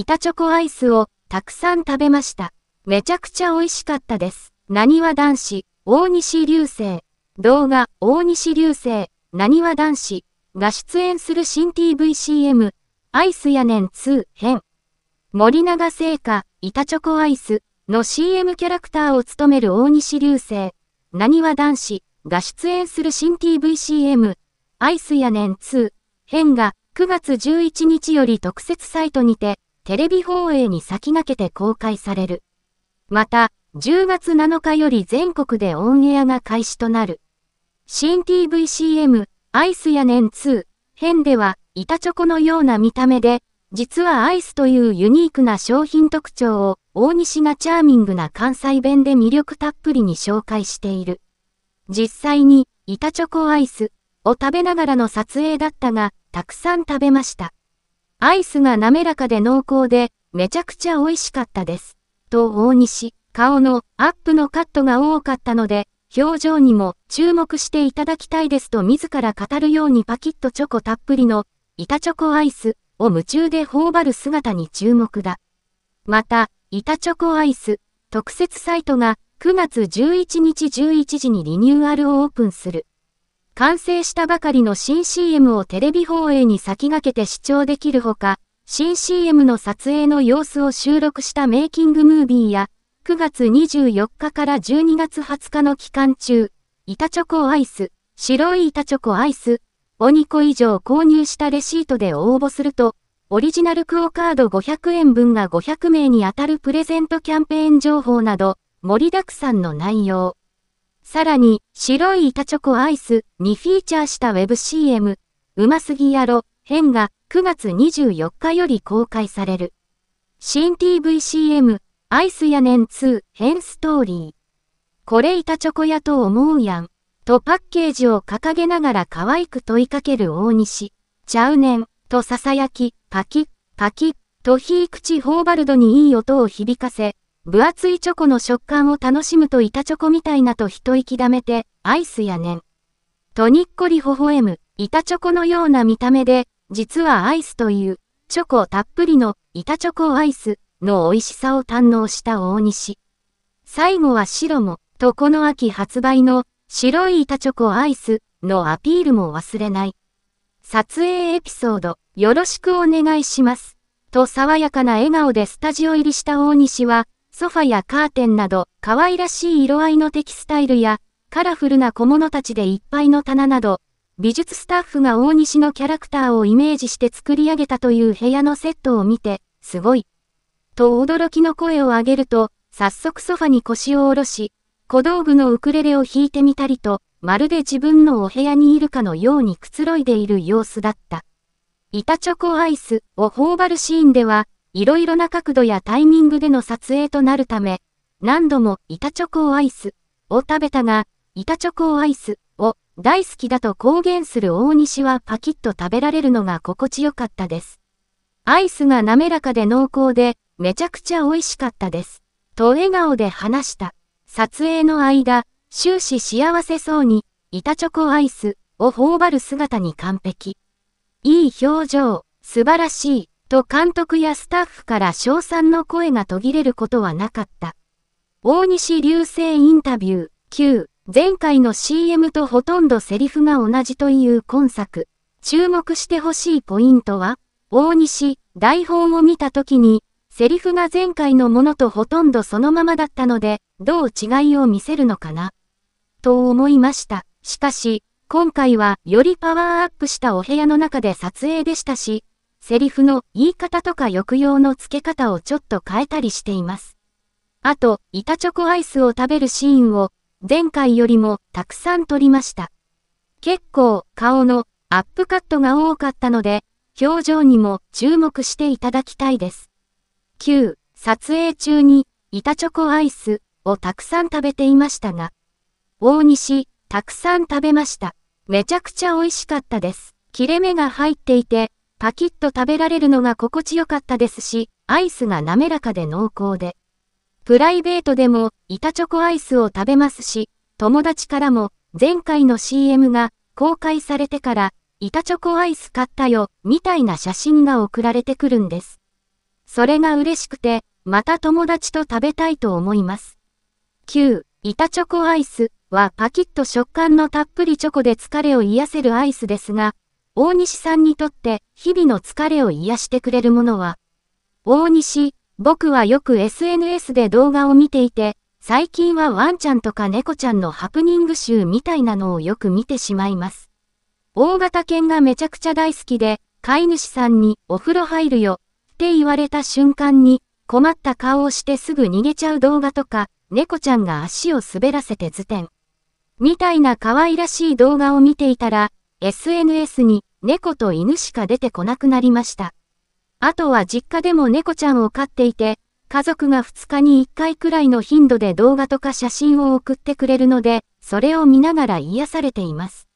板チョコアイスをたくさん食べました。めちゃくちゃ美味しかったです。なにわ男子、大西流星。動画、大西流星、なにわ男子が出演する新 TVCM、アイスやねん2編。森永製菓、板チョコアイスの CM キャラクターを務める大西流星、なにわ男子が出演する新 TVCM、アイスやねん2編が9月11日より特設サイトにてテレビ放映に先駆けて公開される。また、10月7日より全国でオンエアが開始となる。新 TVCM、アイスやねん2編では、板チョコのような見た目で、実はアイスというユニークな商品特徴を大西がチャーミングな関西弁で魅力たっぷりに紹介している。実際に板チョコアイスを食べながらの撮影だったが、たくさん食べました。アイスが滑らかで濃厚で、めちゃくちゃ美味しかったです。と大西、顔のアップのカットが多かったので、表情にも注目していただきたいですと自ら語るようにパキッとチョコたっぷりの板チョコアイスを夢中で頬張る姿に注目だ。また、板チョコアイス特設サイトが9月11日11時にリニューアルをオープンする。完成したばかりの新 CM をテレビ放映に先駆けて視聴できるほか、新 CM の撮影の様子を収録したメイキングムービーや、9月24日から12月20日の期間中、板チョコアイス、白い板チョコアイス、お2以上購入したレシートで応募すると、オリジナルクオカード500円分が500名に当たるプレゼントキャンペーン情報など、盛りだくさんの内容。さらに、白い板チョコアイスにフィーチャーした WebCM、うますぎやろ、編が9月24日より公開される。新 TVCM、アイスやねん2編ストーリー。これ板チョコやと思うやん。とパッケージを掲げながら可愛く問いかける大西。ちゃうねん、と囁き、パキッ、パキッ、とひい口ホーバルドにいい音を響かせ、分厚いチョコの食感を楽しむと板チョコみたいなと一息だめて、アイスやねん。とにっこり微笑む、板チョコのような見た目で、実はアイスという、チョコたっぷりの板チョコアイスの美味しさを堪能した大西。最後は白も、とこの秋発売の白い板チョコアイスのアピールも忘れない。撮影エピソード、よろしくお願いします。と爽やかな笑顔でスタジオ入りした大西は、ソファやカーテンなど、可愛らしい色合いのテキスタイルや、カラフルな小物たちでいっぱいの棚など、美術スタッフが大西のキャラクターをイメージして作り上げたという部屋のセットを見て、すごい。と驚きの声を上げると、早速ソファに腰を下ろし、小道具のウクレレを弾いてみたりと、まるで自分のお部屋にいるかのようにくつろいでいる様子だった。板チョコアイスを頬張るシーンでは、いろいろな角度やタイミングでの撮影となるため、何度も板チョコをアイスを食べたが、板チョコアイスを大好きだと公言する大西はパキッと食べられるのが心地よかったです。アイスが滑らかで濃厚で、めちゃくちゃ美味しかったです。と笑顔で話した。撮影の間、終始幸せそうに、板チョコアイスを頬張る姿に完璧。いい表情、素晴らしい。と監督やスタッフから称賛の声が途切れることはなかった。大西流星インタビュー9、前回の CM とほとんどセリフが同じという今作。注目してほしいポイントは、大西、台本を見た時に、セリフが前回のものとほとんどそのままだったので、どう違いを見せるのかな、と思いました。しかし、今回はよりパワーアップしたお部屋の中で撮影でしたし、セリフの言い方とか抑揚の付け方をちょっと変えたりしています。あと、板チョコアイスを食べるシーンを前回よりもたくさん撮りました。結構顔のアップカットが多かったので、表情にも注目していただきたいです。9、撮影中に板チョコアイスをたくさん食べていましたが、大西、たくさん食べました。めちゃくちゃ美味しかったです。切れ目が入っていて、パキッと食べられるのが心地よかったですし、アイスが滑らかで濃厚で。プライベートでも、板チョコアイスを食べますし、友達からも、前回の CM が公開されてから、板チョコアイス買ったよ、みたいな写真が送られてくるんです。それが嬉しくて、また友達と食べたいと思います。9、板チョコアイスはパキッと食感のたっぷりチョコで疲れを癒せるアイスですが、大西さんにとって日々の疲れを癒してくれるものは、大西、僕はよく SNS で動画を見ていて、最近はワンちゃんとか猫ちゃんのハプニング集みたいなのをよく見てしまいます。大型犬がめちゃくちゃ大好きで、飼い主さんにお風呂入るよって言われた瞬間に困った顔をしてすぐ逃げちゃう動画とか、猫ちゃんが足を滑らせて図点。みたいな可愛らしい動画を見ていたら、SNS に猫と犬しか出てこなくなりました。あとは実家でも猫ちゃんを飼っていて、家族が2日に1回くらいの頻度で動画とか写真を送ってくれるので、それを見ながら癒されています。